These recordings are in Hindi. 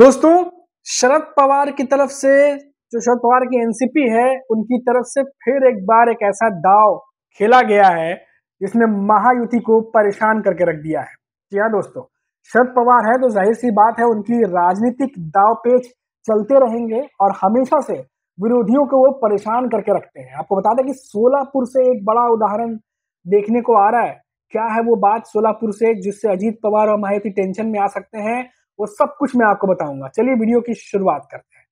दोस्तों शरद पवार की तरफ से जो शरद पवार की एनसीपी है उनकी तरफ से फिर एक बार एक ऐसा दाव खेला गया है जिसने महायुति को परेशान करके रख दिया है जी हाँ दोस्तों शरद पवार है तो जाहिर सी बात है उनकी राजनीतिक दाव पेच चलते रहेंगे और हमेशा से विरोधियों को वो परेशान करके रखते हैं आपको बता दें कि सोलापुर से एक बड़ा उदाहरण देखने को आ रहा है क्या है वो बात सोलापुर से जिससे अजीत पवार और महायुति टेंशन में आ सकते हैं वो सब कुछ मैं आपको बताऊंगा चलिए वीडियो की शुरुआत करते हैं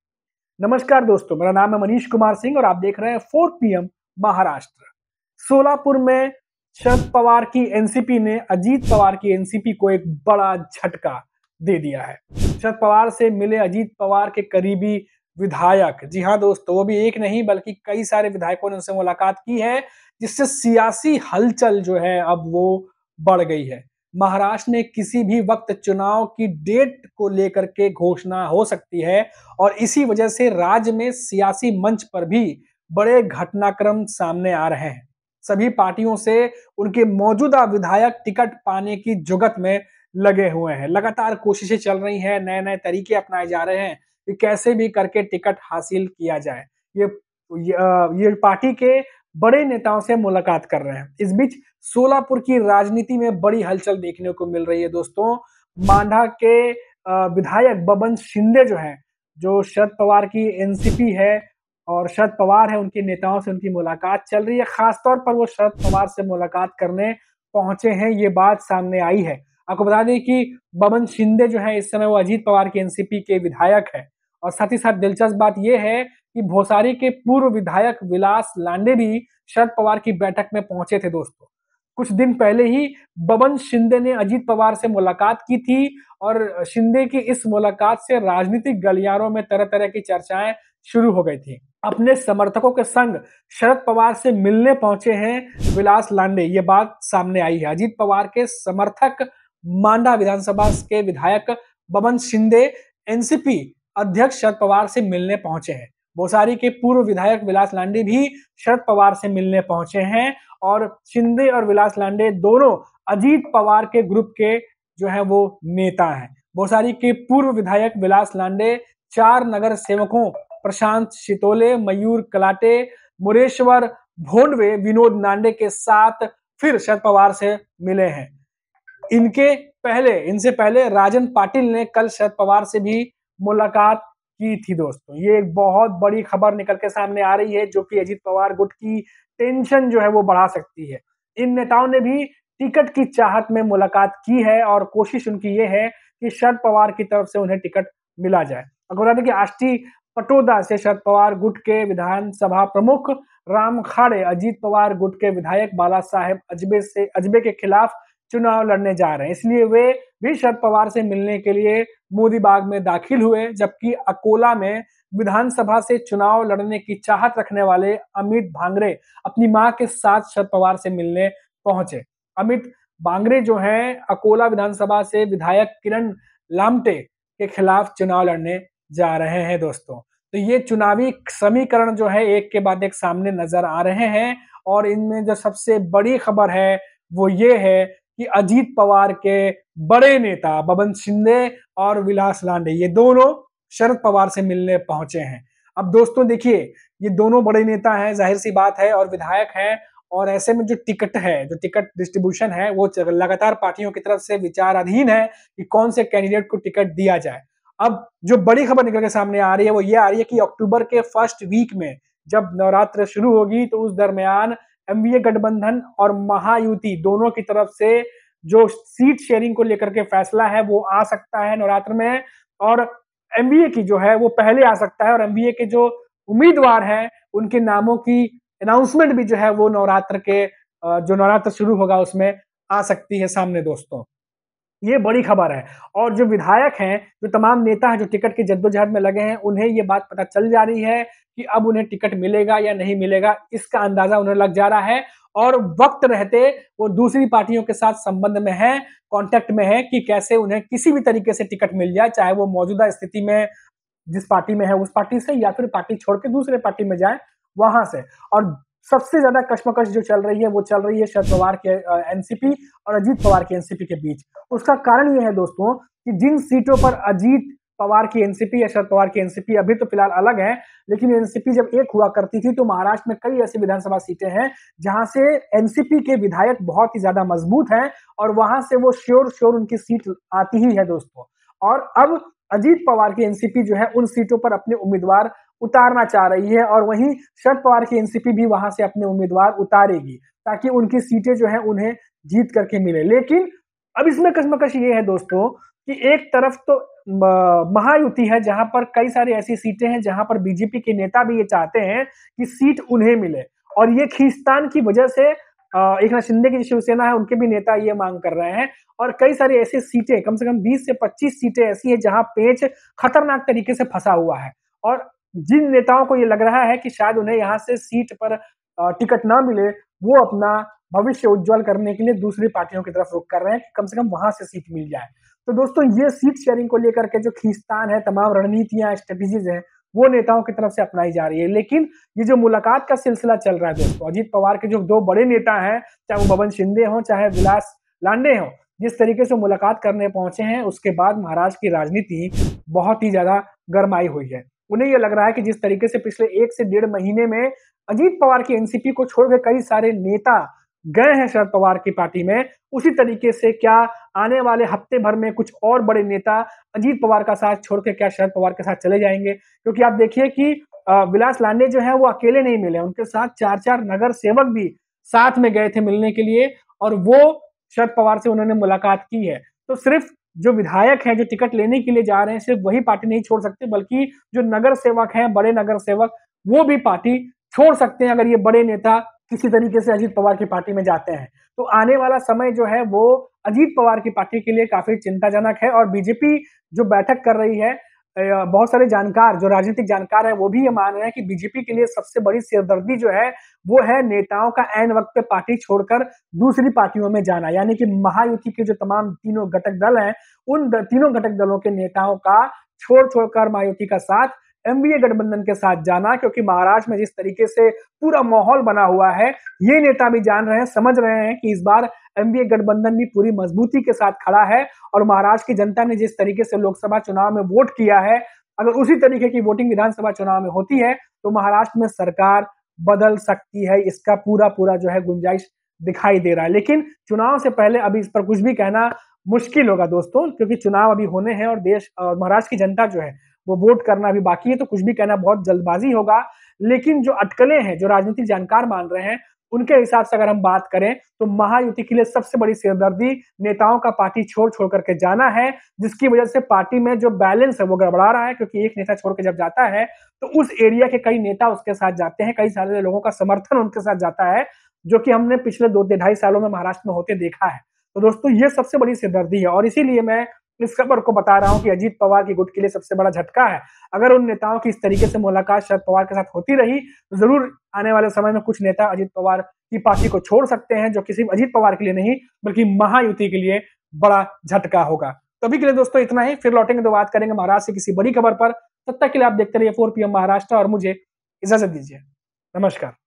नमस्कार दोस्तों मेरा नाम है मनीष कुमार सिंह और आप देख रहे हैं फोर पी महाराष्ट्र सोलापुर में शरद पवार की एनसीपी ने अजीत पवार की एनसीपी को एक बड़ा झटका दे दिया है शरद पवार से मिले अजीत पवार के करीबी विधायक जी हाँ दोस्तों वो भी एक नहीं बल्कि कई सारे विधायकों ने उनसे मुलाकात की है जिससे सियासी हलचल जो है अब वो बढ़ गई है महाराष्ट्र ने किसी भी वक्त चुनाव की डेट को लेकर के घोषणा हो सकती है और इसी वजह से राज्य में सियासी मंच पर भी बड़े घटनाक्रम सामने आ रहे हैं सभी पार्टियों से उनके मौजूदा विधायक टिकट पाने की जुगत में लगे हुए हैं लगातार कोशिशें चल रही हैं नए नए तरीके अपनाए जा रहे हैं कि कैसे भी करके टिकट हासिल किया जाए ये ये, ये पार्टी के बड़े नेताओं से मुलाकात कर रहे हैं इस बीच सोलापुर की राजनीति में बड़ी हलचल देखने को मिल रही है दोस्तों मांडा के विधायक बबन शिंदे जो हैं जो शरद पवार की एनसीपी है और शरद पवार है उनके नेताओं से उनकी मुलाकात चल रही है खासतौर पर वो शरद पवार से मुलाकात करने पहुंचे हैं ये बात सामने आई है आपको बता दें कि बबन शिंदे जो है इस समय वो अजीत पवार के एनसीपी के विधायक है और साथ ही साथ दिलचस्प बात यह है कि भोसारी के पूर्व विधायक विलास लांडे भी शरद पवार की बैठक में पहुंचे थे दोस्तों कुछ दिन पहले ही बबन शिंदे ने अजीत पवार से मुलाकात की थी और शिंदे की इस मुलाकात से राजनीतिक गलियारों में तरह तरह की चर्चाएं शुरू हो गई थी अपने समर्थकों के संग शरद पवार से मिलने पहुंचे हैं विलास लांडे ये बात सामने आई है अजीत पवार के समर्थक मांडा विधानसभा के विधायक बबन शिंदे एनसीपी अध्यक्ष शरद पवार से मिलने पहुंचे हैं बोसारी के पूर्व विधायक विलास लांडे भी शरद पवार से मिलने पहुंचे हैं और शिंदे और विलास लांडे दोनों अजीत पवार के ग्रुप के जो है वो नेता हैं बोसारी के पूर्व विधायक विलास लांडे चार नगर सेवकों प्रशांत शितोले मयूर कलाटे मुरेश्वर भोंडवे विनोद नांडे के साथ फिर शरद पवार से मिले हैं इनके पहले इनसे पहले राजन पाटिल ने कल शरद पवार से भी मुलाकात की थी दोस्तों ये एक बहुत बड़ी खबर निकल के सामने आ रही है जो कि अजीत पवार गुट की टेंशन जो है वो बढ़ा सकती है इन नेताओं ने भी टिकट की चाहत में मुलाकात की है और कोशिश उनकी ये है कि शरद पवार की तरफ से उन्हें टिकट मिला जाए अगर बता दें कि आष्टी पटोदा से शरद पवार गुट के विधानसभा प्रमुख राम खाड़े अजीत पवार गुट के विधायक बाला साहेब अजबे से अजबे के खिलाफ चुनाव लड़ने जा रहे हैं इसलिए वे भी शरद पवार से मिलने के लिए मोदी बाग में दाखिल हुए जबकि अकोला में विधानसभा से चुनाव लड़ने की चाहत रखने वाले अमित भांगरे अपनी मां के साथ शरद पवार से मिलने पहुंचे अमित भांगरे जो हैं अकोला विधानसभा से विधायक किरण लामटे के खिलाफ चुनाव लड़ने जा रहे हैं दोस्तों तो ये चुनावी समीकरण जो है एक के बाद एक सामने नजर आ रहे हैं और इनमें जो सबसे बड़ी खबर है वो ये है कि अजीत पवार के बड़े नेता बबन शिंदे और विलास लांडे ये दोनों शरद पवार से मिलने पहुंचे हैं अब दोस्तों देखिए ये दोनों बड़े नेता हैं जाहिर सी बात है और विधायक हैं और ऐसे में जो टिकट है जो टिकट डिस्ट्रीब्यूशन है वो लगातार पार्टियों की तरफ से विचाराधीन है कि कौन से कैंडिडेट को टिकट दिया जाए अब जो बड़ी खबर निकल के सामने आ रही है वो ये आ रही है कि अक्टूबर के फर्स्ट वीक में जब नवरात्र शुरू होगी तो उस दरमियान एमवीए गठबंधन और महायुति दोनों की तरफ से जो सीट शेयरिंग को लेकर के फैसला है वो आ सकता है नवरात्र में और एमबीए की जो है वो पहले आ सकता है और एमबीए के जो उम्मीदवार हैं उनके नामों की अनाउंसमेंट भी जो है वो नवरात्र के जो नवरात्र शुरू होगा उसमें आ सकती है सामने दोस्तों ये बड़ी खबर है और जो विधायक हैं जो तमाम नेता हैं जो टिकट के जद्दोजहद में लगे हैं उन्हें ये बात पता चल जा रही है कि अब उन्हें टिकट मिलेगा या नहीं मिलेगा इसका अंदाजा उन्हें लग जा रहा है और वक्त रहते वो दूसरी पार्टियों के साथ संबंध में है कॉन्टेक्ट में है कि कैसे उन्हें किसी भी तरीके से टिकट मिल जाए चाहे वो मौजूदा स्थिति में जिस पार्टी में है उस पार्टी से या फिर पार्टी छोड़ के दूसरे पार्टी में जाए वहां से और सबसे ज्यादा कश्मकश जो चल रही है वो चल रही है शरद पवार के एनसीपी और अजीत पवार के एनसीपी के बीच उसका कारण ये है दोस्तों कि जिन सीटों पर अजीत पवार की एनसीपी या शरद पवार की एनसीपी अभी तो फिलहाल अलग है लेकिन एनसीपी जब एक हुआ करती थी तो महाराष्ट्र में कई ऐसी विधानसभा सीटें हैं जहां से एनसीपी के विधायक बहुत ही ज्यादा मजबूत हैं और वहां से वो श्योर श्योर उनकी सीट आती ही है दोस्तों और अब अजीत पवार की एनसीपी जो है उन सीटों पर अपने उम्मीदवार उतारना चाह रही है और वहीं शरद पवार की एनसीपी भी वहां से अपने उम्मीदवार उतारेगी ताकि उनकी सीटें जो है उन्हें जीत करके मिले लेकिन अब इसमें कश्मकश ये है दोस्तों कि एक तरफ तो महायुति है जहां पर कई सारी ऐसी सीटें हैं जहां पर बीजेपी के नेता भी ये चाहते हैं कि सीट उन्हें मिले और ये खींचतान की वजह से एक नाथ शिंदे की शिवसेना है उनके भी नेता ये मांग कर रहे हैं और कई सारी ऐसी सीटें कम से कम 20 से 25 सीटें ऐसी है जहां पेच खतरनाक तरीके से फंसा हुआ है और जिन नेताओं को ये लग रहा है कि शायद उन्हें यहाँ से सीट पर टिकट ना मिले वो अपना भविष्य उज्जवल करने के लिए दूसरी पार्टियों की तरफ रुख कर रहे हैं कम से कम वहां से सीट मिल जाए तो दोस्तों ये सीट शेयरिंग को लेकर के जो खींचतान है तमाम रणनीतियां स्ट्रेटेजीज हैं वो नेताओं की तरफ से अपनाई जा रही है लेकिन ये जो मुलाकात का सिलसिला चल रहा है दोस्तों अजीत पवार के जो दो बड़े नेता हैं चाहे वो बबन शिंदे हों चाहे विलास लांडे हों जिस तरीके से मुलाकात करने पहुंचे हैं उसके बाद महाराष्ट्र की राजनीति बहुत ही ज्यादा गर्माई हुई है उन्हें यह लग रहा है कि जिस तरीके से पिछले एक से डेढ़ महीने में अजीत पवार की एनसीपी को छोड़कर कई सारे नेता गए हैं शरद पवार की पार्टी में उसी तरीके से क्या आने वाले हफ्ते भर में कुछ और बड़े नेता अजीत पवार का साथ छोड़ के क्या शरद पवार के साथ चले जाएंगे क्योंकि आप देखिए कि विलास लांडे जो है वो अकेले नहीं मिले उनके साथ चार चार नगर सेवक भी साथ में गए थे मिलने के लिए और वो शरद पवार से उन्होंने मुलाकात की है तो सिर्फ जो विधायक हैं जो टिकट लेने के लिए जा रहे हैं सिर्फ वही पार्टी नहीं छोड़ सकते बल्कि जो नगर सेवक हैं बड़े नगर सेवक वो भी पार्टी छोड़ सकते हैं अगर ये बड़े नेता किसी तरीके से अजीत पवार की पार्टी में जाते हैं तो आने वाला समय जो है वो अजीत पवार की पार्टी के लिए काफी चिंताजनक है और बीजेपी जो बैठक कर रही है बहुत सारे जानकार जो राजनीतिक जानकार है वो भी ये मान रहे हैं कि बीजेपी के लिए सबसे बड़ी सिरदर्दी जो है वो है नेताओं का एन वक्त पे पार्टी छोड़कर दूसरी पार्टियों में जाना यानी कि महायुति के जो तमाम तीनों घटक दल हैं उन तीनों घटक दलों के नेताओं का छोड़ छोड़कर महायुति का साथ एमबीए गठबंधन के साथ जाना क्योंकि महाराष्ट्र में जिस तरीके से पूरा माहौल बना हुआ है ये नेता भी जान रहे हैं समझ रहे हैं कि इस बार एमबीए गठबंधन भी पूरी मजबूती के साथ खड़ा है और महाराष्ट्र की जनता ने जिस तरीके से लोकसभा चुनाव में वोट किया है अगर उसी तरीके की वोटिंग विधानसभा चुनाव में होती है तो महाराष्ट्र में सरकार बदल सकती है इसका पूरा पूरा जो है गुंजाइश दिखाई दे रहा है लेकिन चुनाव से पहले अभी इस पर कुछ भी कहना मुश्किल होगा दोस्तों क्योंकि चुनाव अभी होने हैं और देश और महाराष्ट्र की जनता जो है वो वोट करना अभी बाकी है तो कुछ भी कहना बहुत जल्दबाजी होगा लेकिन जो अटकलें हैं जो राजनीतिक जानकार मान रहे हैं उनके हिसाब से अगर हम बात करें तो महायुति के लिए सबसे बड़ी सिरदर्दी नेताओं का पार्टी छोड़ छोड़ करके जाना है जिसकी वजह से पार्टी में जो बैलेंस है वो गड़बड़ा रहा है क्योंकि एक नेता छोड़ के जब जाता है तो उस एरिया के कई नेता उसके साथ जाते हैं कई सारे लोगों का समर्थन उनके साथ जाता है जो कि हमने पिछले दो ढाई सालों में महाराष्ट्र में होते देखा है तो दोस्तों ये सबसे बड़ी सिरदर्दी है और इसीलिए मैं इस खबर को बता रहा हूं कि अजीत पवार की गुट के लिए सबसे बड़ा झटका है अगर उन नेताओं की इस तरीके से मुलाकात शरद पवार के साथ होती रही तो जरूर आने वाले समय में कुछ नेता अजीत पवार की पार्टी को छोड़ सकते हैं जो किसी अजीत पवार के लिए नहीं बल्कि महायुति के लिए बड़ा झटका होगा तो अभी के लिए दोस्तों इतना ही फिर लौटेंगे तो बात करेंगे महाराष्ट्र से किसी बड़ी खबर पर तब तक के लिए आप देखते रहिए फोर पीएम महाराष्ट्र और मुझे इजाजत दीजिए नमस्कार